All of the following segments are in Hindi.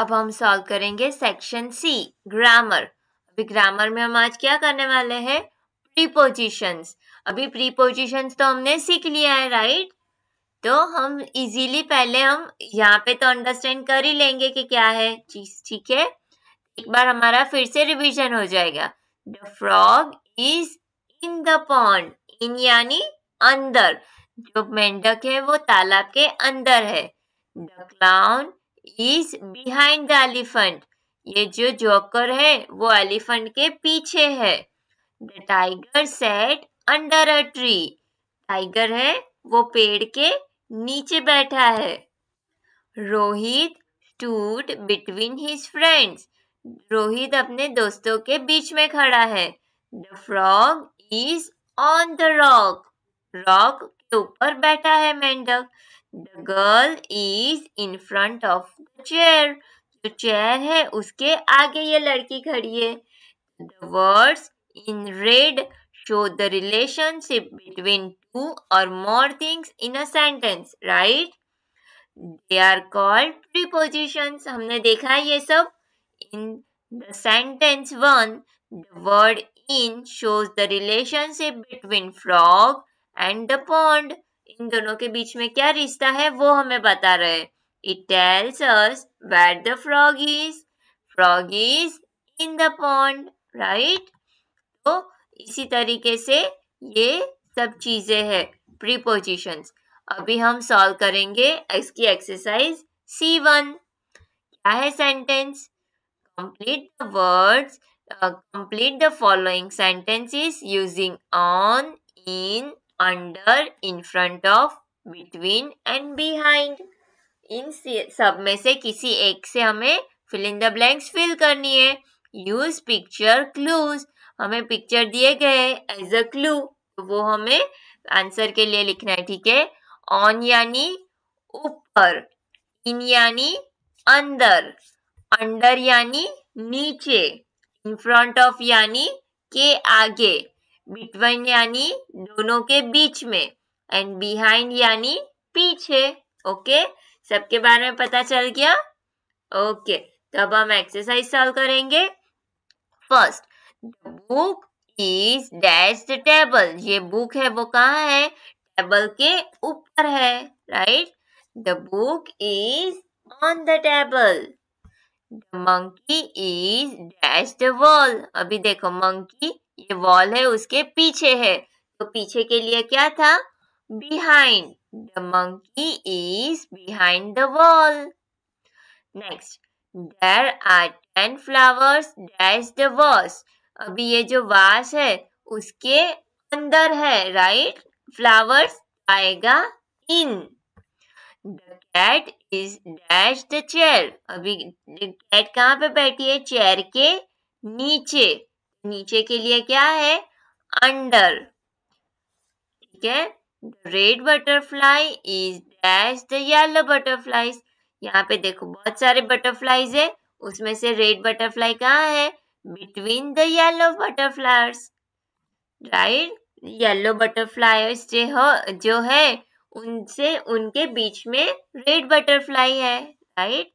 अब हम सॉल्व करेंगे सेक्शन सी ग्रामर अभी ग्रामर में हम आज क्या करने वाले हैं प्रीपोजिशंस अभी प्रीपोजिशंस तो हमने सीख लिया है राइट तो हम इजीली पहले हम यहाँ पे तो अंडरस्टैंड कर ही लेंगे कि क्या है चीज ठीक है एक बार हमारा फिर से रिवीजन हो जाएगा the frog is in the pond in यानी अंदर जो मेंढक है वो तालाब के अंदर है the clown is behind the elephant ये जो जोकर है वो एलिफेंट के पीछे है the tiger sat under a tree tiger है वो पेड़ के नीचे बैठा है Rohit stood between his friends Rohit अपने दोस्तों के बीच में खड़ा है the frog is on the rock rock के ऊपर बैठा है मेंढक The girl is in front of the chair. जो चेयर है उसके आगे ये लड़की खड़ी है The words in red show the relationship between two or more things in a sentence right they are called prepositions हमने देखा ये सब in the sentence one the word in shows the relationship between frog and the pond इन दोनों के बीच में क्या रिश्ता है वो हमें बता रहे it tells us wait the frog is frog is in the pond right तो इसी तरीके से ये सब चीजें है प्रीपोजिशन अभी हम सॉल्व करेंगे इसकी एक्सरसाइज सी वन क्या है sentence complete the words complete the following sentences using on in under in front of between and behind इन सब में से किसी एक से हमें fill in the blanks fill करनी है यूज पिक्चर क्लूज हमें पिक्चर दिए गए एज अ क्लू वो हमें आंसर के लिए लिखना है ठीक है ऑन यानी ऊपर इन यानी अंदर अंडर यानी नीचे इन फ्रंट ऑफ यानी के आगे बिटवीन यानी दोनों के बीच में एंड बिहाइंड यानी पीछे ओके सबके बारे में पता चल गया ओके तो अब हम एक्सरसाइज सॉल्व करेंगे first book is dash the table ये बुक है वो कहाँ है टेबल के ऊपर है right the book is on the table the monkey is dash the wall अभी देखो मंकी ये वॉल है उसके पीछे है तो पीछे के लिए क्या था behind the monkey is behind the wall next there are ten flowers dash the vase अभी ये जो वास है उसके अंदर है राइट फ्लावर्स आएगा in the cat is dash the chair अभी कैट कहाँ पे बैठी है चेयर के नीचे नीचे के लिए क्या है अंडर ठीक है red butterfly is dash the yellow butterflies यहाँ पे देखो बहुत सारे बटरफ्लाईज है उसमें से रेड बटरफ्लाई कहाँ है between the yellow butterflies right yellow butterflies जो है उनसे उनके बीच में रेड बटरफ्लाई है right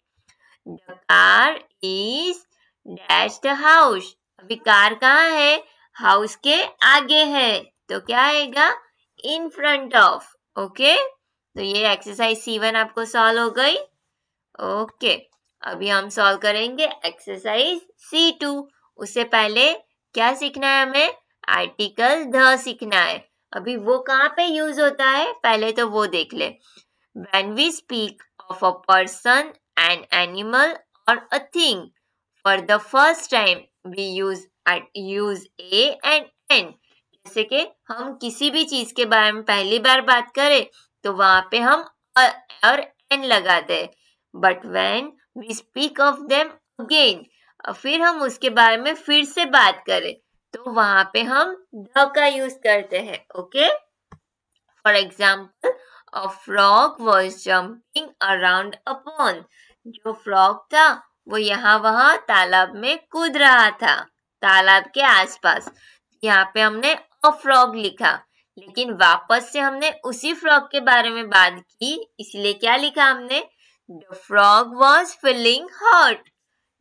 the car is dash the house विकार कहाँ है हाउस के आगे है तो क्या आएगा इन फ्रंट ऑफ ओके तो ये एक्सरसाइज सी वन आपको सॉल्व हो गई ओके okay. अभी हम सॉल्व करेंगे एक्सरसाइज सी टू उससे पहले क्या सीखना है हमें आर्टिकल ध सीखना है अभी वो कहाँ पे यूज होता है पहले तो वो देख ले when we speak of a person an animal और a thing for the first time we use use a and an जैसे कि हम किसी भी चीज के बारे में पहली बार बात करें तो वहां पे हम और एन लगा दे but when we speak of them again फिर हम उसके बारे में फिर से बात करें तो वहां पे हम द का यूज करते हैं okay for example a frog was jumping around upon जो फ्रॉक था वो यहाँ वहाँ तालाब में कूद रहा था तालाब के आसपास यहाँ पे हमने अ फ्रॉग लिखा लेकिन वापस से हमने उसी फ्रॉग के बारे में बात की इसलिए क्या लिखा हमने the frog was feeling hot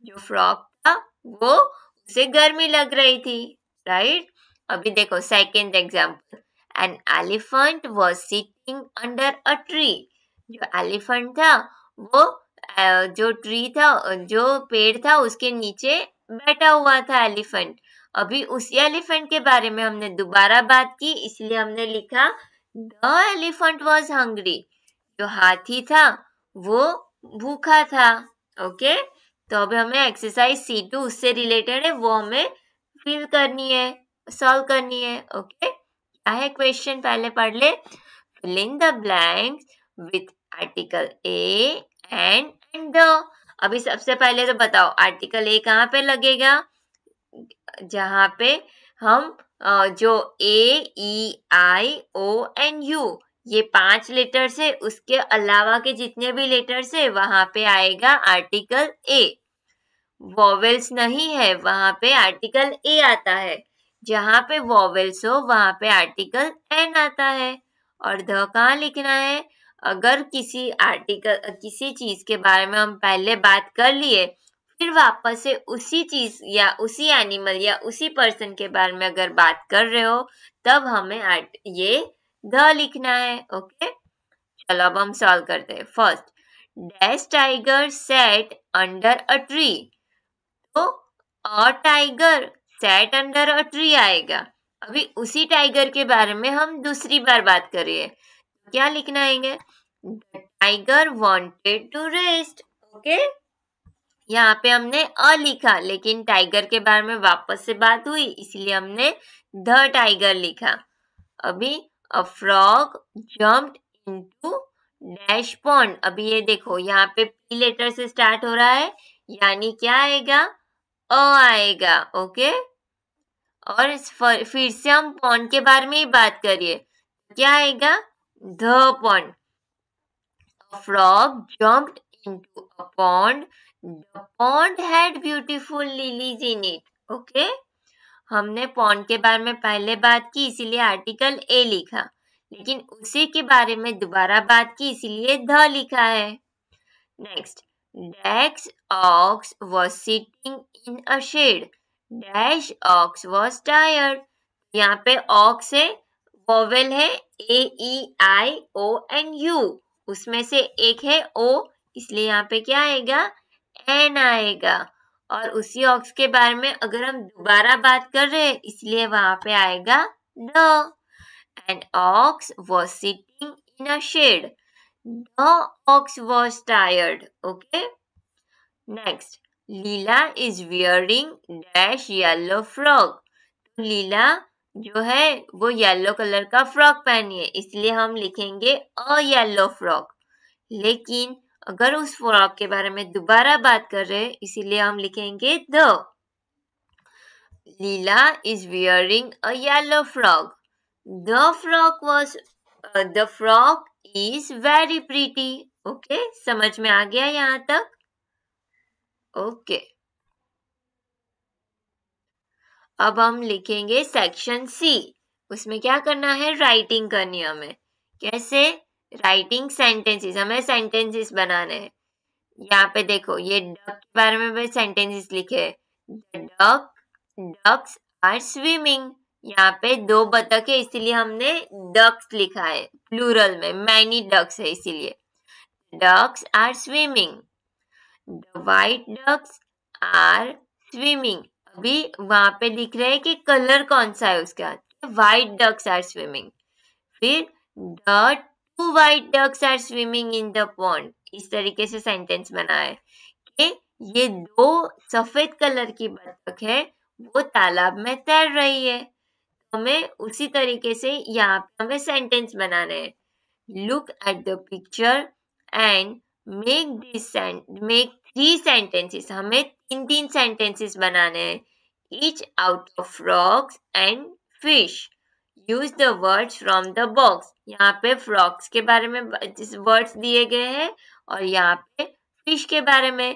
जो फ्रॉग था वो उसे गर्मी लग रही थी राइट अभी देखो second example an elephant was sitting under a tree जो एलिफेंट था वो जो ट्री था जो पेड़ था उसके नीचे बैठा हुआ था एलिफेंट अभी उसी एलिफेंट के बारे में हमने दोबारा बात की इसलिए हमने लिखा द एलिफेंट वॉज हंग्री जो हाथी था वो भूखा था ओके तो अभी हमें एक्सरसाइज सी टू उससे रिलेटेड है वो हमें फिल करनी है सॉल्व करनी है ओके क्या है क्वेश्चन पहले पढ़ ले fill in the blanks with article a and an तो अभी सबसे पहले तो बताओ आर्टिकल ए कहाँ पे लगेगा जहाँ पे हम जो ए ई आई ओ एन यू ये पांच लेटर्स है उसके अलावा के जितने भी लेटर्स है वहां पे आएगा आर्टिकल ए वॉवेल्स नहीं है वहां पे आर्टिकल ए आता है जहां पे वॉवेल्स हो वहां पे आर्टिकल एन आता है और ध कहाँ लिखना है अगर किसी आर्टिकल किसी चीज के बारे में हम पहले बात कर लिए फिर वापस से उसी चीज या उसी एनिमल या उसी पर्सन के बारे में अगर बात कर रहे हो तब हमें आर्ट ये द लिखना है ओके चलो अब हम सॉल्व करते हैं first dash tiger sat under a tree तो a tiger sat under a tree आएगा अभी उसी टाइगर के बारे में हम दूसरी बार बात करिए क्या लिखना है tiger wanted to rest okay यहाँ पे हमने अ लिखा लेकिन टाइगर के बारे में वापस से बात हुई इसलिए हमने द टाइगर लिखा अभी a frog jumped into dash pond अभी ये देखो यहाँ पे पी लेटर से स्टार्ट हो रहा है यानी क्या आएगा अ आएगा ओके और फिर से हम पॉन्ड के बारे में ही बात करिए क्या आएगा the pond. A frog jumped into a pond. The pond had beautiful lilies in it. Okay? हमने पॉन्ड के बारे में पहले बात की इसीलिए आर्टिकल ए लिखा लेकिन उसी के बारे में दोबारा बात की इसीलिए ध लिखा है next dash ox was sitting in a shed dash ox was tired यहाँ पे ऑक्स है वोवेल है ए ई आई ओ एन यू उसमें से एक है ओ इसलिए यहाँ पे क्या आएगा एन आएगा और उसी ऑक्स के बारे में अगर हम दोबारा बात कर रहे हैं इसलिए वहां पे आएगा the and ox was sitting in a shed the ox was tired okay next Leela is wearing dash yellow frock Leela जो है वो येलो कलर का फ्रॉक पहनी है इसलिए हम लिखेंगे अ येलो फ्रॉक लेकिन अगर उस फ्रॉक के बारे में दोबारा बात कर रहे हैं इसीलिए हम लिखेंगे the Leela is wearing a yellow frock the frock was the frock is very pretty okay समझ में आ गया यहाँ तक ओके okay. अब हम लिखेंगे सेक्शन सी उसमें क्या करना है राइटिंग करनी है हमें कैसे राइटिंग सेंटेंसेस हमें सेंटेंसेस बनाने हैं यहाँ पे देखो ये डक के बारे में भी सेंटेंसेस लिखे डक डक्स आर स्विमिंग यहाँ पे दो बतख है इसीलिए हमने डक्स लिखा है प्लूरल में मैनी डक्स है इसीलिए ducks are swimming the white ducks are swimming अभी वहां पे दिख रहा है कि कलर कौन सा है उसका व्हाइट डक्स आर स्विमिंग फिर the two white ducks are swimming in the pond इस तरीके से सेंटेंस बना है कि ये दो सफेद कलर की बतख है वो तालाब में तैर रही है हमें उसी तरीके से यहाँ पे हमें सेंटेंस बनाने हैं look at the picture and make this make the three sentences हमें तीन तीन सेंटेंसेस बनाने हैं each out of frogs and fish use the words from the box यहाँ पे फ्रॉक्स के बारे में वर्ड्स दिए गए हैं और यहाँ पे फिश के बारे में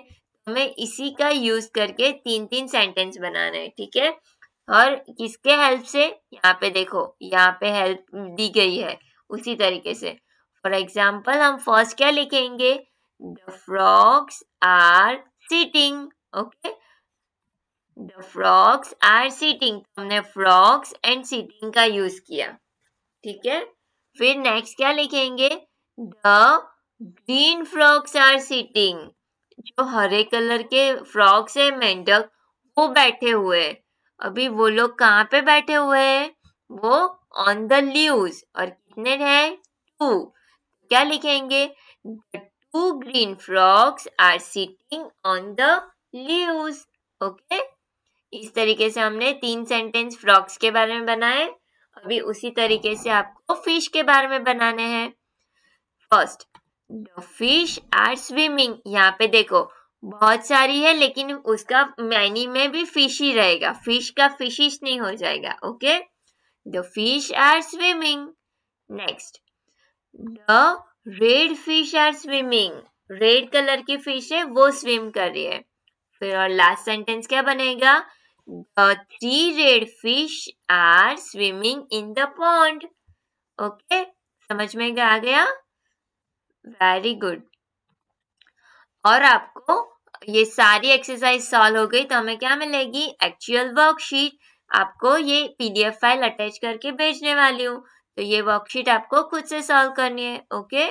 हमें इसी का यूज करके तीन तीन सेंटेंस बनाना है ठीक है और किसके हेल्प से यहाँ पे देखो यहाँ पे हेल्प दी गई है उसी तरीके से फॉर एग्जाम्पल हम फर्स्ट क्या लिखेंगे The frogs are sitting. Okay. The frogs are sitting. हमने frogs and sitting का use किया. ठीक है फिर नेक्स्ट क्या लिखेंगे the green frogs are sitting जो हरे कलर के फ्रॉक्स है मेंढक वो बैठे हुए अभी वो लोग कहाँ पे बैठे हुए है वो ऑन द लीव्स और कितने हैं टू क्या लिखेंगे the two green frogs are sitting on the leaves. okay? इस तरीके से हमने तीन सेंटेंस फ्रॉक्स के बारे में बनाए अभी उसी तरीके से आपको फिश के बारे में बनाने हैं first the fish are swimming यहाँ पे देखो बहुत सारी है लेकिन उसका मैनी में भी फिश ही रहेगा फिश का फिशिश नहीं हो जाएगा okay the fish are swimming next the red fish are swimming red colour की फिश है वो स्विम कर रही है फिर और लास्ट सेंटेंस क्या बनेगा three red fish are swimming in the pond okay समझ में आ गया वेरी गुड और आपको ये सारी एक्सरसाइज सॉल्व हो गई तो हमें क्या मिलेगी एक्चुअल वर्कशीट आपको ये पीडीएफ फाइल अटैच करके भेजने वाली हूँ तो ये वर्कशीट आपको खुद से सॉल्व करनी है ओके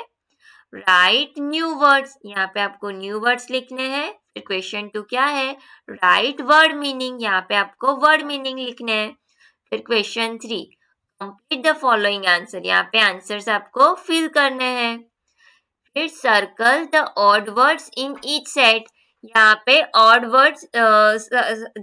राइट न्यू वर्ड्स यहाँ पे आपको न्यू वर्ड्स लिखने हैं क्वेश्चन टू क्या है राइट वर्ड मीनिंग यहाँ पे आपको वर्ड मीनिंग लिखने हैं फिर question three complete the following answer यहाँ पे आंसर्स आपको फिल करने हैं फिर circle the odd words in each set यहाँ पे ऑड वर्ड्स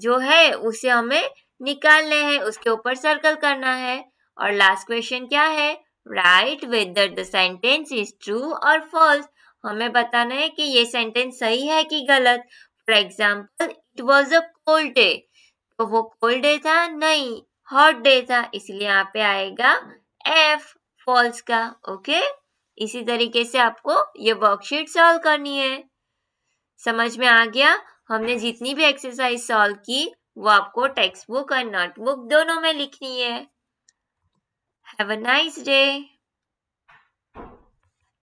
जो है उसे हमें निकालने हैं उसके ऊपर सर्कल करना है और लास्ट क्वेश्चन क्या है write whether the sentence is true और फॉल्स हमें बताना है कि ये सेंटेंस सही है कि गलत for example it was a cold day तो वो कोल्ड डे था नहीं हॉट डे था इसलिए यहाँ पे आएगा एफ फॉल्स का ओके इसी तरीके से आपको ये वर्कशीट सॉल्व करनी है समझ में आ गया हमने जितनी भी एक्सरसाइज सॉल्व की वो आपको टेक्स्ट बुक और नोटबुक दोनों में लिखनी है Have a nice day.